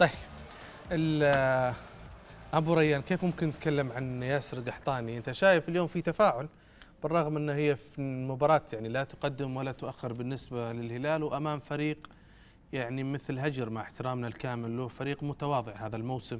طيب ابو ريان كيف ممكن نتكلم عن ياسر القحطاني؟ انت شايف اليوم في تفاعل بالرغم انه هي في مباراه يعني لا تقدم ولا تؤخر بالنسبه للهلال وامام فريق يعني مثل هجر مع احترامنا الكامل له فريق متواضع هذا الموسم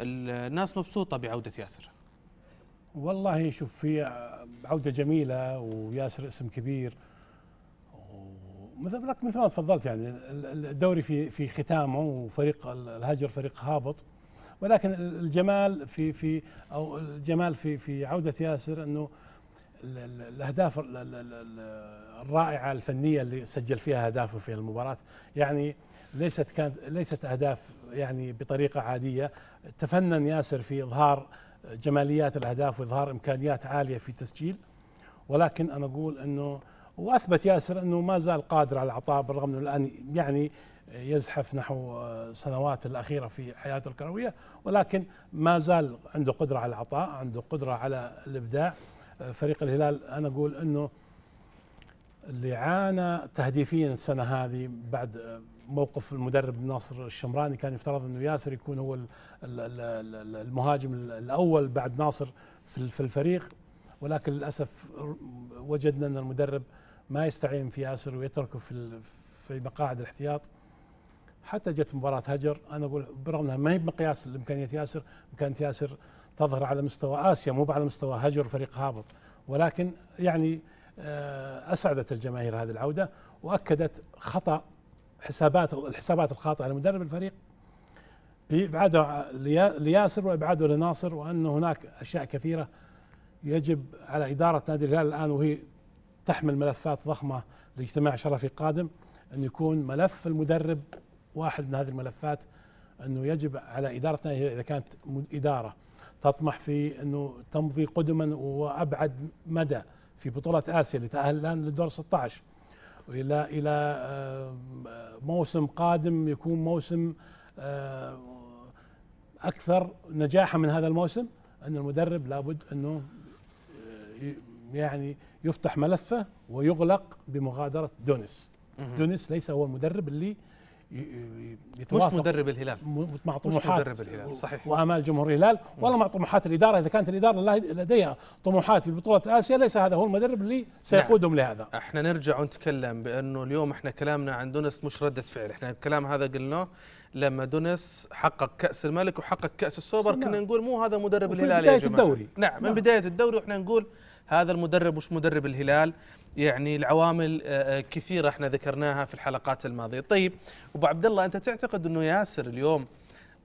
الناس مبسوطه بعوده ياسر والله شوف في عوده جميله وياسر اسم كبير مثل لك مثل ما تفضلت يعني الدوري في في ختامه وفريق الهجر فريق هابط ولكن الجمال في في او الجمال في في عوده ياسر انه الاهداف الرائعه الفنيه اللي سجل فيها اهدافه في المباراه يعني ليست كانت ليست اهداف يعني بطريقه عاديه تفنن ياسر في اظهار جماليات الاهداف واظهار امكانيات عاليه في التسجيل ولكن انا اقول انه واثبت ياسر انه ما زال قادر على العطاء بالرغم انه الان يعني يزحف نحو سنوات الاخيره في حياته الكرويه ولكن ما زال عنده قدره على العطاء، عنده قدره على الابداع. فريق الهلال انا اقول انه اللي عانى تهديفيا السنه هذه بعد موقف المدرب ناصر الشمراني كان يفترض انه ياسر يكون هو المهاجم الاول بعد ناصر في الفريق ولكن للاسف وجدنا ان المدرب ما يستعين في ياسر ويتركه في في مقاعد الاحتياط حتى جت مباراه هجر انا اقول برغم انها ما هي بمقياس امكانيه ياسر امكانيه ياسر تظهر على مستوى اسيا مو على مستوى هجر فريق هابط ولكن يعني آه، اسعدت الجماهير هذه العوده واكدت خطا حسابات الحسابات الخاطئه لمدرب الفريق بابعاده لياسر وابعاده لناصر وان هناك اشياء كثيره يجب على اداره نادي الهلال الان وهي تحمل ملفات ضخمه لاجتماع شرفي قادم أن يكون ملف المدرب واحد من هذه الملفات أنه يجب على إدارتنا إذا كانت إدارة تطمح في أنه تمضي قدما وأبعد مدى في بطولة آسيا لتأهل الآن للدور 16 إلى إلى آه، موسم قادم يكون موسم آه، أكثر نجاحا من هذا الموسم أن المدرب لابد أنه آه، يعني يفتح ملفه ويغلق بمغادره دونيس دونيس ليس هو المدرب اللي يتوافق مش مدرب الهلال مع طموحات مدرب الهلال صحيح وامال جمهور الهلال ولا مع طموحات الاداره اذا كانت الاداره لديها طموحات في بطوله اسيا ليس هذا هو المدرب اللي نعم. سيقودهم نعم. لهذا احنا نرجع ونتكلم بانه اليوم احنا كلامنا عن دونس مش رده فعل احنا الكلام هذا قلناه لما دونس حقق كاس الملك وحقق كاس السوبر نعم. كنا نقول مو هذا مدرب الهلال يا جماعه الدوري. نعم من نعم. بدايه الدوري واحنا نقول هذا المدرب مش مدرب الهلال يعني العوامل آه، آه، كثيره احنا ذكرناها في الحلقات الماضيه طيب ابو عبد الله انت تعتقد انه ياسر اليوم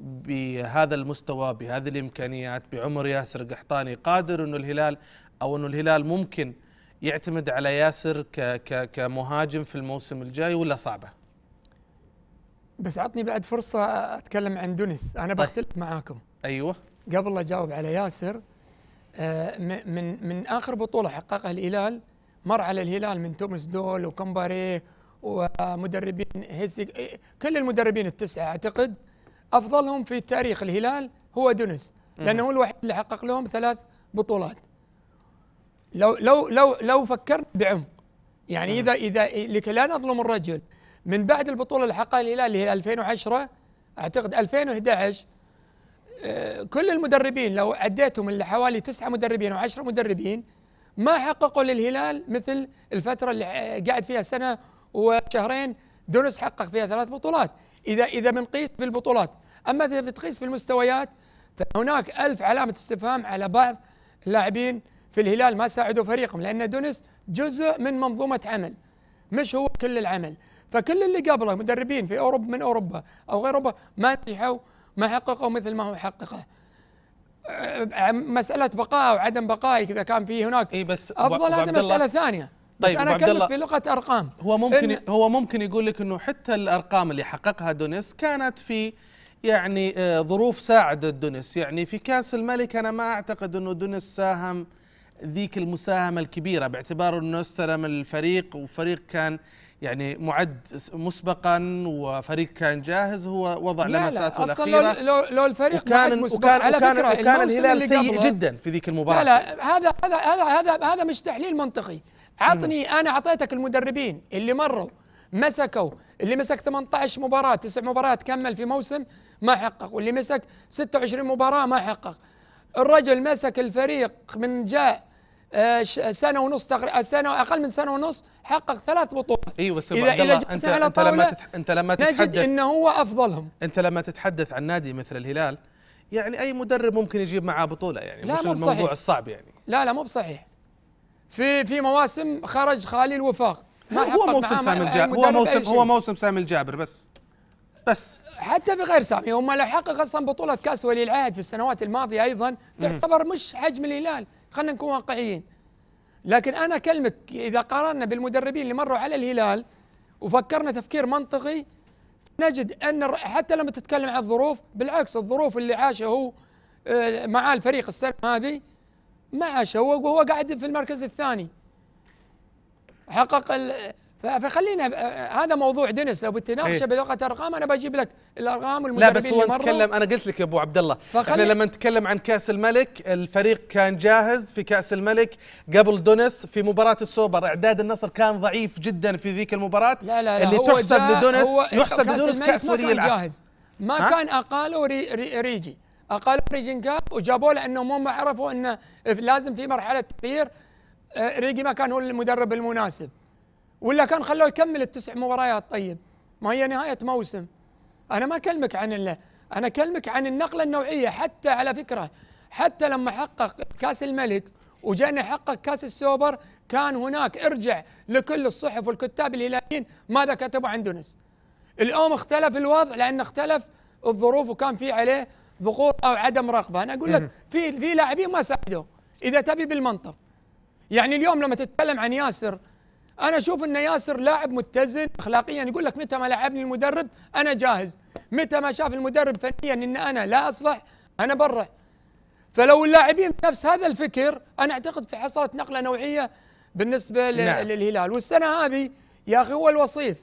بهذا المستوى بهذه الامكانيات بعمر ياسر قحطاني قادر انه الهلال او انه الهلال ممكن يعتمد على ياسر ك ك كمهاجم في الموسم الجاي ولا صعبه؟ بس عطني بعد فرصه اتكلم عن دونس انا طيب. بختلف معاكم ايوه قبل لا اجاوب على ياسر آه، من من اخر بطوله حققها الهلال مر على الهلال من توماس دول وكمباري ومدربين هيسي إيه، كل المدربين التسعه اعتقد افضلهم في تاريخ الهلال هو دونس لانه هو الوحيد اللي حقق لهم ثلاث بطولات لو لو لو لو فكرنا بعمق يعني اذا اذا لكي لا نظلم الرجل من بعد البطوله اللي حققها الهلال اللي هي 2010 اعتقد 2011 كل المدربين لو عديتهم اللي حوالي تسعة مدربين او عشرة مدربين ما حققوا للهلال مثل الفترة اللي قاعد فيها سنة وشهرين دونس حقق فيها ثلاث بطولات إذا إذا بنقيس بالبطولات أما إذا بتقيس في المستويات فهناك ألف علامة استفهام على بعض اللاعبين في الهلال ما ساعدوا فريقهم لأن دونس جزء من منظومة عمل مش هو كل العمل فكل اللي قبله مدربين في أوروبا من أوروبا أو غير أوروبا ما نجحوا ما حققه مثل ما هو حققه أه، أه، مسألة بقاء وعدم بقاء إذا كان في هناك إيه بس أفضل هذه مسألة ثانية طيب بس أنا أكلمك في لغة أرقام هو ممكن هو ممكن يقول لك أنه حتى الأرقام اللي حققها دونيس كانت في يعني آه، ظروف ساعدت دونيس يعني في كاس الملك أنا ما أعتقد أنه دونيس ساهم ذيك المساهمة الكبيرة باعتبار أنه استلم الفريق وفريق كان يعني معد مسبقا وفريق كان جاهز هو وضع لا لمساته لا أصلاً الأخيرة لو, لو الفريق كان معد وكان على وكان فكرة وكان الهلال سيء جدا في ذيك المباراة لا لا هذا هذا هذا هذا هذا مش تحليل منطقي عطني أنا أعطيتك المدربين اللي مروا مسكوا اللي مسك 18 مباراة تسع مباريات كمل في موسم ما حقق واللي مسك 26 مباراة ما حقق الرجل مسك الفريق من جاء آه، سنه ونص تقريبا آه، سنه اقل من سنه ونص حقق ثلاث بطولات ايوه بس إذا إذا انت على انت لما تتح... انت لما تتحدث نجد انه هو افضلهم انت لما تتحدث عن نادي مثل الهلال يعني اي مدرب ممكن يجيب معاه بطوله يعني لا مش الموضوع صحيح. الصعب يعني لا لا مو بصحيح في في مواسم خرج خالي الوفاق ما هو موسم سامي الجابر هو موسم هو موسم سامي الجابر بس بس حتى في غير سامي هم لو حقق اصلا بطوله كاس ولي العهد في السنوات الماضيه ايضا تعتبر مش حجم الهلال خلينا نكون واقعيين لكن انا كلمه اذا قارنا بالمدربين اللي مروا على الهلال وفكرنا تفكير منطقي نجد ان حتى لما تتكلم عن الظروف بالعكس الظروف اللي عاشها آه، هو مع الفريق السنه هذه ما عاشها هو وهو قاعد في المركز الثاني حقق فخلينا آه، هذا موضوع دينيس لو بتناقشه إيه. بلغه ارقام انا بجيب لك الارقام والمدربين لا بس هو نتكلم انا قلت لك يا ابو عبد الله احنا لما نتكلم عن كاس الملك الفريق كان جاهز في كاس الملك قبل دونس في مباراه السوبر اعداد النصر كان ضعيف جدا في ذيك المباراه لا لا لا اللي هو تحسب لدونس يحسب لدونس كاس ولي العهد جاهز ما كان اقاله ري ري ريجي اقاله ريجي كاب وجابوا له انه هم عرفوا انه لازم في مرحله تغيير آه، ريجي ما كان هو المدرب المناسب ولا كان خلوه يكمل التسع مباريات طيب ما هي نهايه موسم انا ما اكلمك عن الله انا اكلمك عن النقله النوعيه حتى على فكره حتى لما حقق كاس الملك وجانا حقق كاس السوبر كان هناك ارجع لكل الصحف والكتاب الهلاليين ماذا كتبوا عن دونس اليوم اختلف الوضع لان اختلف الظروف وكان في عليه ذقور او عدم رغبه انا اقول لك في في لاعبين ما ساعدوا اذا تبي بالمنطق يعني اليوم لما تتكلم عن ياسر انا اشوف ان ياسر لاعب متزن اخلاقيا يعني يقول لك متى ما لعبني المدرب انا جاهز متى ما شاف المدرب فنيا ان انا لا اصلح انا برا فلو اللاعبين بنفس هذا الفكر انا اعتقد في حصلت نقله نوعيه بالنسبه نعم. للهلال والسنه هذه يا اخي هو الوصيف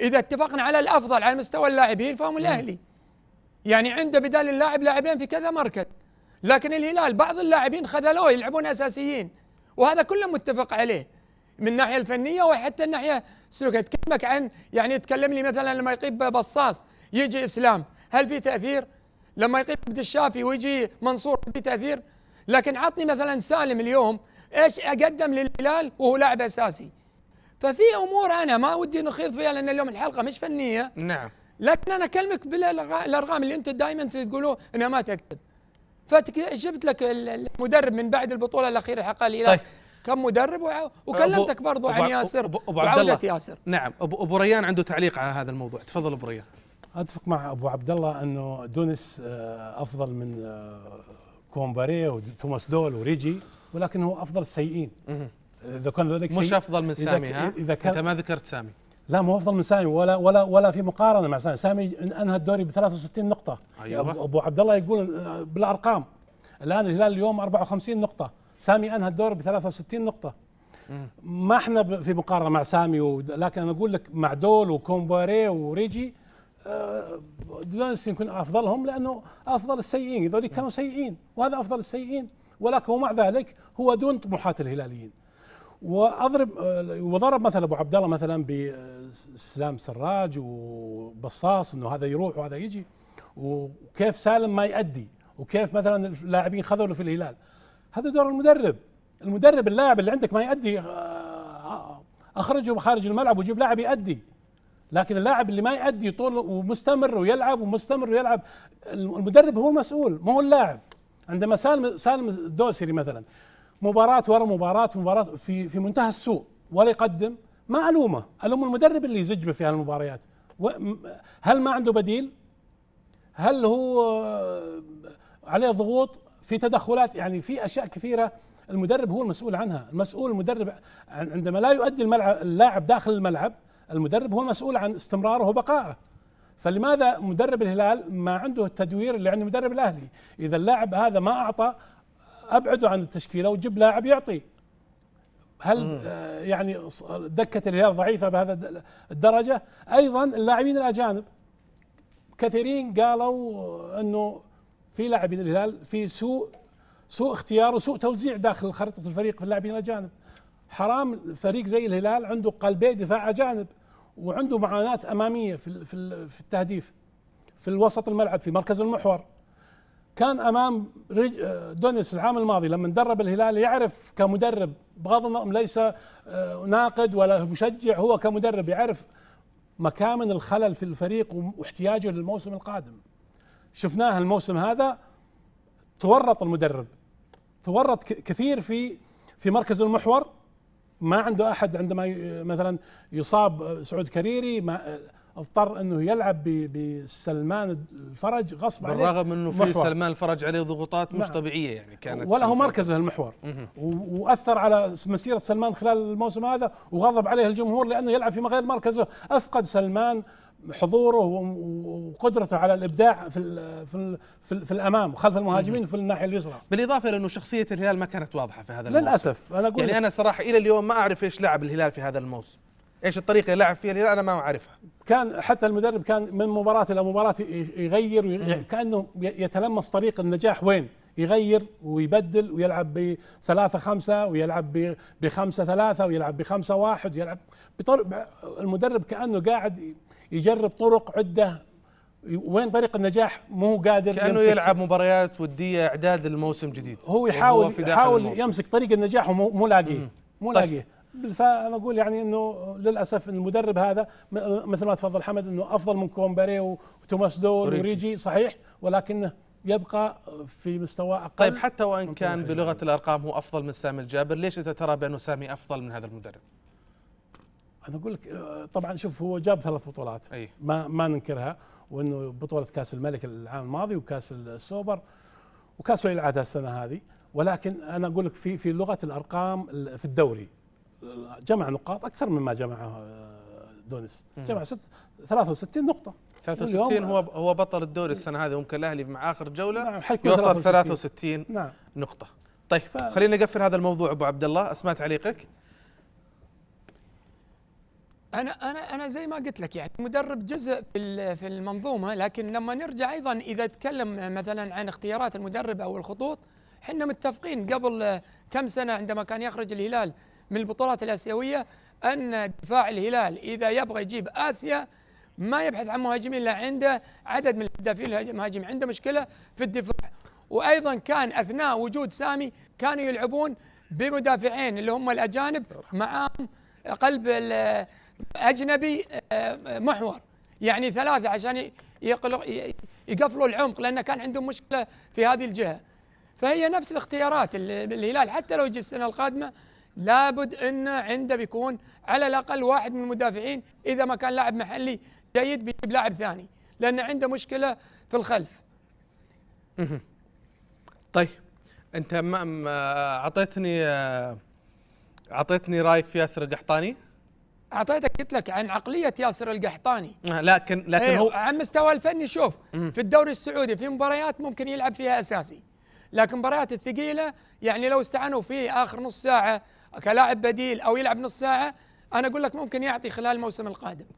اذا اتفقنا على الافضل على مستوى اللاعبين فهم نعم. الاهلي يعني عنده بدال اللاعب لاعبين في كذا مركز لكن الهلال بعض اللاعبين خذلوه يلعبون اساسيين وهذا كله متفق عليه من الناحيه الفنيه وحتى الناحيه السلوكيه تكلمك عن يعني تكلم لي مثلا لما يقيب بصاص يجي اسلام هل في تاثير لما يقيب عبد الشافي ويجي منصور في تاثير لكن عطني مثلا سالم اليوم ايش اقدم للهلال وهو لاعب اساسي ففي امور انا ما ودي نخيض فيها لان اليوم الحلقه مش فنيه نعم لكن انا اكلمك بالارقام اللي انت دائما تقولوا انها ما تكذب فجبت لك المدرب من بعد البطوله الاخيره حق الهلال طيب. كم مدرب وكلمتك برضو عن ياسر وعودة ياسر نعم أبو, أبو ريان عنده تعليق على هذا الموضوع تفضل أبو ريان أتفق مع أبو عبد الله أنه دونيس آه، أفضل من آه، كومباري وتوماس دول وريجي ولكن هو أفضل السيئين إذا كان ذلك مش أفضل من سامي إذا ها؟ إذا كان أنت ما ذكرت سامي لا مو افضل من سامي ولا ولا ولا في مقارنه مع سامي، سامي انهى الدوري ب 63 نقطه أيوة. ابو عبد الله يقول آه، بالارقام الان الهلال اليوم 54 نقطه سامي انهى الدور ب 63 نقطه ما احنا في مقارنه مع سامي لكن انا اقول لك مع دول وكومباري وريجي آه، دونس يمكن افضلهم لانه افضل السيئين هذول كانوا سيئين وهذا افضل السيئين ولكن ومع ذلك هو دون طموحات الهلاليين واضرب آه، وضرب مثلا ابو عبد الله مثلا بسلام آه، سراج وبصاص انه هذا يروح وهذا يجي وكيف سالم ما يؤدي وكيف مثلا اللاعبين خذلوا في الهلال هذا دور المدرب المدرب اللاعب اللي عندك ما يأدي آه، آه، اخرجه خارج الملعب وجيب لاعب يأدي لكن اللاعب اللي ما يأدي طول ومستمر ويلعب ومستمر ويلعب المدرب هو المسؤول ما هو اللاعب عندما سالم سالم الدوسري مثلا مباراة ورا مباراة مباراة في في منتهى السوء ولا يقدم ما الومه الوم المدرب اللي يزج في هالمباريات هل ما عنده بديل؟ هل هو آه، عليه ضغوط؟ في تدخلات يعني في اشياء كثيره المدرب هو المسؤول عنها المسؤول المدرب عندما لا يؤدي الملعب اللاعب داخل الملعب المدرب هو المسؤول عن استمراره وبقائه فلماذا مدرب الهلال ما عنده التدوير اللي عند مدرب الاهلي اذا اللاعب هذا ما اعطى ابعده عن التشكيله وجيب لاعب يعطي هل آه يعني دكه الهلال ضعيفه بهذا الدرجه ايضا اللاعبين الاجانب كثيرين قالوا انه في لاعبين الهلال في سوء سوء اختيار وسوء توزيع داخل خريطه الفريق في اللاعبين الاجانب حرام فريق زي الهلال عنده قلبي دفاع اجانب وعنده معاناه اماميه في في في التهديف في الوسط الملعب في مركز المحور كان امام دونيس العام الماضي لما درب الهلال يعرف كمدرب بغض النظر ليس آه، ناقد ولا مشجع هو كمدرب يعرف مكامن الخلل في الفريق واحتياجه للموسم القادم شفناها الموسم هذا تورط المدرب تورط كثير في في مركز المحور ما عنده احد عندما مثلا يصاب سعود كريري ما اضطر انه يلعب بسلمان الفرج غصب عليه بالرغم انه في سلمان الفرج عليه ضغوطات نعم. مش طبيعيه يعني كانت ولا هو مركزه المحور واثر على مسيره سلمان خلال الموسم هذا وغضب عليه الجمهور لانه يلعب في غير مركزه افقد سلمان حضوره وقدرته على الابداع في الـ في الـ في, الـ في الامام خلف المهاجمين في الناحيه اليسرى بالاضافه لانه شخصيه الهلال ما كانت واضحه في هذا الموسم للاسف انا اقول يعني انا صراحه الى اليوم ما اعرف ايش لعب الهلال في هذا الموسم ايش الطريقه اللي لعب فيها الهلال انا ما اعرفها كان حتى المدرب كان من مباراه الى مباراه يغير, كانه يتلمس طريق النجاح وين يغير ويبدل ويلعب بثلاثة خمسة ويلعب بخمسة ثلاثة ويلعب بخمسة واحد يلعب بطرق المدرب كأنه قاعد يجرب طرق عده وين طريق النجاح مو قادر كانه يلعب مباريات وديه اعداد للموسم جديد هو يحاول يحاول الموسم. يمسك طريق النجاح ومو مو لاقيه مو طيب. لاقيه فانا اقول يعني انه للاسف المدرب هذا مثل ما تفضل حمد انه افضل من كومباري وتوماس دول وريجي صحيح ولكنه يبقى في مستوى اقل طيب حتى وان كان بلغه الارقام هو افضل من سامي الجابر ليش انت ترى بانه سامي افضل من هذا المدرب انا اقول لك آه، طبعا شوف هو جاب ثلاث بطولات أي. ما ما ننكرها وانه بطوله كاس الملك العام الماضي وكاس السوبر وكاس ولي العهد السنه هذه ولكن انا اقول لك في في لغه الارقام في الدوري جمع نقاط اكثر مما جمعه آه، دونس جمع ست 63 نقطه 63 هو هو بطل الدوري السنه هذه ممكن الاهلي مع اخر جوله نعم يوصل 63 نعم. نقطه طيب ف... خلينا نقفل هذا الموضوع ابو عبد الله اسمع تعليقك انا انا انا زي ما قلت لك يعني المدرب جزء في المنظومه لكن لما نرجع ايضا اذا تكلم مثلا عن اختيارات المدرب او الخطوط احنا متفقين قبل كم سنه عندما كان يخرج الهلال من البطولات الاسيويه ان دفاع الهلال اذا يبغى يجيب اسيا ما يبحث عن مهاجمين الا عنده عدد من الهدافين المهاجم عنده مشكله في الدفاع وايضا كان اثناء وجود سامي كانوا يلعبون بمدافعين اللي هم الاجانب معاهم قلب اجنبي آه، آه، محور يعني ثلاثه عشان يقلق يقفلوا العمق لان كان عندهم مشكله في هذه الجهه فهي نفس الاختيارات الهلال حتى لو يجي السنه القادمه لابد انه عنده بيكون على الاقل واحد من المدافعين اذا ما كان لاعب محلي جيد بيجيب لاعب ثاني لان عنده مشكله في الخلف. طيب انت اعطيتني آه، اعطيتني رايك في ياسر القحطاني اعطيتك قلت لك عن عقليه ياسر القحطاني آه، لكن لكن أيوه هو عن المستوى الفني شوف في الدوري السعودي في مباريات ممكن يلعب فيها اساسي لكن مباريات الثقيله يعني لو استعانوا فيه اخر نص ساعه كلاعب بديل او يلعب نص ساعه انا اقول لك ممكن يعطي خلال الموسم القادم